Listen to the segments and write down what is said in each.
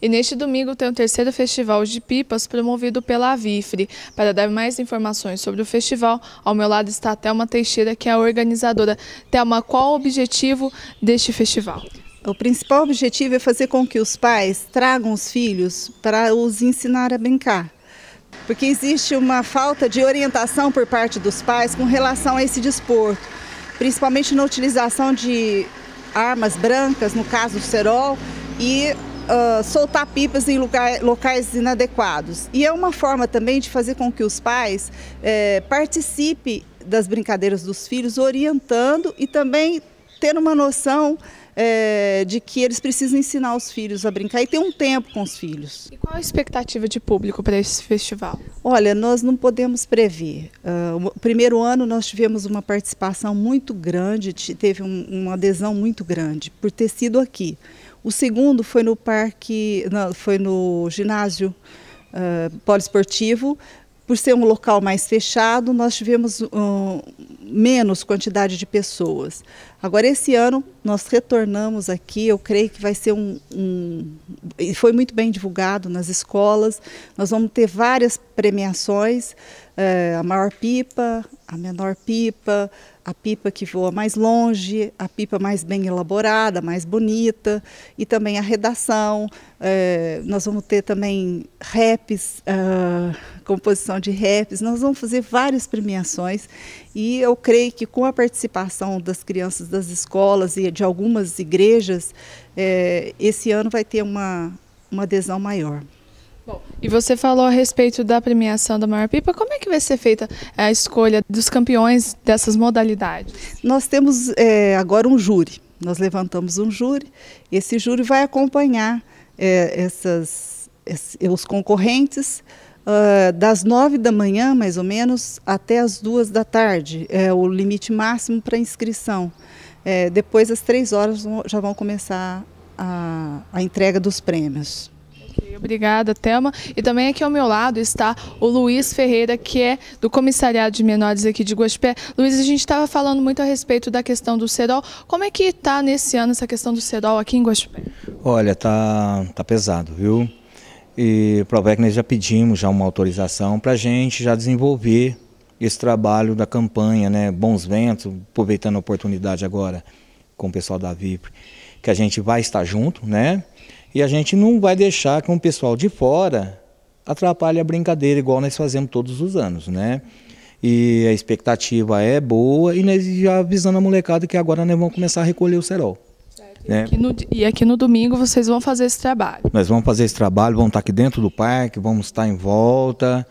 E neste domingo tem o terceiro Festival de Pipas, promovido pela Avifre. Para dar mais informações sobre o festival, ao meu lado está a Thelma Teixeira, que é a organizadora. Thelma, qual o objetivo deste festival? O principal objetivo é fazer com que os pais tragam os filhos para os ensinar a brincar. Porque existe uma falta de orientação por parte dos pais com relação a esse desporto, principalmente na utilização de armas brancas, no caso o cerol, e uh, soltar pipas em lugar, locais inadequados. E é uma forma também de fazer com que os pais é, participem das brincadeiras dos filhos, orientando e também tendo uma noção eh, de que eles precisam ensinar os filhos a brincar e ter um tempo com os filhos. E qual a expectativa de público para esse festival? Olha, nós não podemos prever. Uh, o primeiro ano nós tivemos uma participação muito grande, teve um, uma adesão muito grande por ter sido aqui. O segundo foi no parque, não, foi no ginásio uh, poliesportivo. Por ser um local mais fechado, nós tivemos um, menos quantidade de pessoas. Agora, esse ano, nós retornamos aqui. Eu creio que vai ser um, um. Foi muito bem divulgado nas escolas. Nós vamos ter várias premiações: uh, a maior pipa, a menor pipa, a pipa que voa mais longe, a pipa mais bem elaborada, mais bonita, e também a redação. É, nós vamos ter também raps, uh, composição de raps, nós vamos fazer várias premiações e eu creio que com a participação das crianças das escolas e de algumas igrejas, é, esse ano vai ter uma, uma adesão maior. Bom, e você falou a respeito da premiação da maior pipa. Como é que vai ser feita a escolha dos campeões dessas modalidades? Nós temos é, agora um júri. Nós levantamos um júri. Esse júri vai acompanhar é, essas, os concorrentes uh, das nove da manhã, mais ou menos, até as duas da tarde. É o limite máximo para inscrição. É, depois, às três horas, já vão começar a, a entrega dos prêmios. Obrigada, Thelma. E também aqui ao meu lado está o Luiz Ferreira, que é do Comissariado de Menores aqui de Guaxupé. Luiz, a gente estava falando muito a respeito da questão do CEDOL. Como é que está nesse ano essa questão do CEDOL aqui em Guaxupé? Olha, tá, tá pesado, viu? E Provec, nós já pedimos já uma autorização para a gente já desenvolver esse trabalho da campanha, né? Bons ventos, aproveitando a oportunidade agora com o pessoal da VIP que a gente vai estar junto, né? E a gente não vai deixar que um pessoal de fora atrapalhe a brincadeira, igual nós fazemos todos os anos, né? E a expectativa é boa, e nós já avisando a molecada que agora nós vamos começar a recolher o cerol. Né? Aqui no, e aqui no domingo vocês vão fazer esse trabalho. Nós vamos fazer esse trabalho, vamos estar aqui dentro do parque, vamos estar em volta,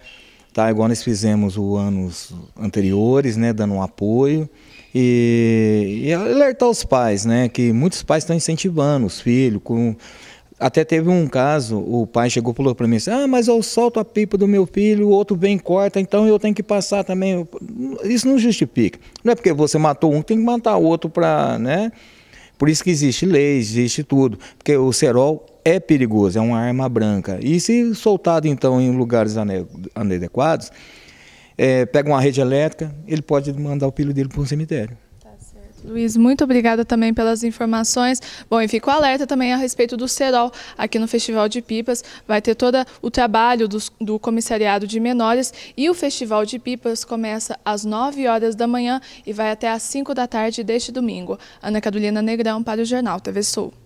tá? Igual nós fizemos os anos anteriores, né? Dando um apoio e, e alertar os pais, né? Que muitos pais estão incentivando os filhos com até teve um caso, o pai chegou e falou para mim assim, ah, mas eu solto a pipa do meu filho, o outro vem e corta, então eu tenho que passar também. Isso não justifica. Não é porque você matou um, tem que matar outro para, né? Por isso que existe lei, existe tudo. Porque o cerol é perigoso, é uma arma branca. E se soltado então em lugares inadequados, é, pega uma rede elétrica, ele pode mandar o pilho dele para um cemitério. Tá Luiz, muito obrigada também pelas informações. Bom, e fico alerta também a respeito do CEROL aqui no Festival de Pipas. Vai ter todo o trabalho do, do Comissariado de Menores e o Festival de Pipas começa às 9 horas da manhã e vai até às 5 da tarde deste domingo. Ana Carolina Negrão para o Jornal TV Sul.